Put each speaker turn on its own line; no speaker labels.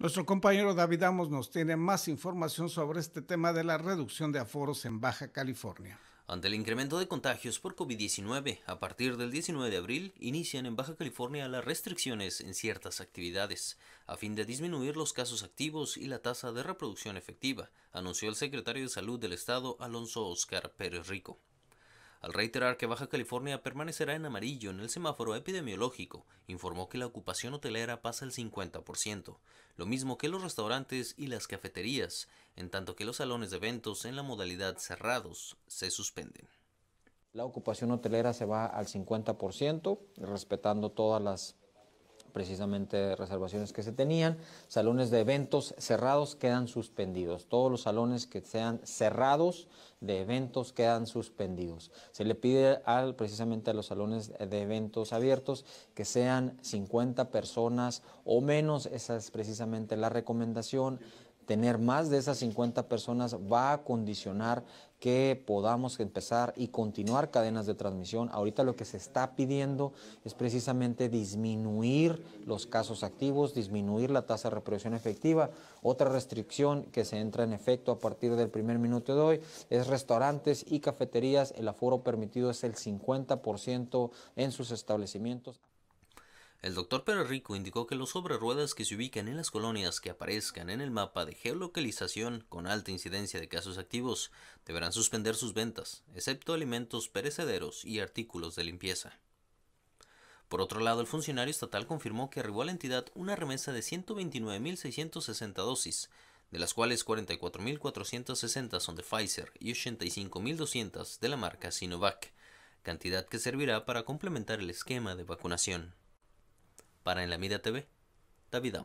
Nuestro compañero David Amos nos tiene más información sobre este tema de la reducción de aforos en Baja California.
Ante el incremento de contagios por COVID-19, a partir del 19 de abril inician en Baja California las restricciones en ciertas actividades, a fin de disminuir los casos activos y la tasa de reproducción efectiva, anunció el secretario de Salud del Estado, Alonso Oscar Pérez Rico. Al reiterar que Baja California permanecerá en amarillo en el semáforo epidemiológico, informó que la ocupación hotelera pasa el 50%, lo mismo que los restaurantes y las cafeterías, en tanto que los salones de eventos en la modalidad cerrados se suspenden.
La ocupación hotelera se va al 50%, respetando todas las precisamente reservaciones que se tenían. Salones de eventos cerrados quedan suspendidos. Todos los salones que sean cerrados de eventos quedan suspendidos. Se le pide al, precisamente a los salones de eventos abiertos que sean 50 personas o menos. Esa es precisamente la recomendación tener más de esas 50 personas va a condicionar que podamos empezar y continuar cadenas de transmisión. Ahorita lo que se está pidiendo es precisamente disminuir los casos activos, disminuir la tasa de reproducción efectiva. Otra restricción que se entra en efecto a partir del primer minuto de hoy es restaurantes y cafeterías. El aforo permitido es el 50% en sus establecimientos.
El doctor Rico indicó que los sobre ruedas que se ubican en las colonias que aparezcan en el mapa de geolocalización con alta incidencia de casos activos deberán suspender sus ventas, excepto alimentos perecederos y artículos de limpieza. Por otro lado, el funcionario estatal confirmó que arribó a la entidad una remesa de 129.660 dosis, de las cuales 44.460 son de Pfizer y 85.200 de la marca Sinovac, cantidad que servirá para complementar el esquema de vacunación. Para En la Media TV, David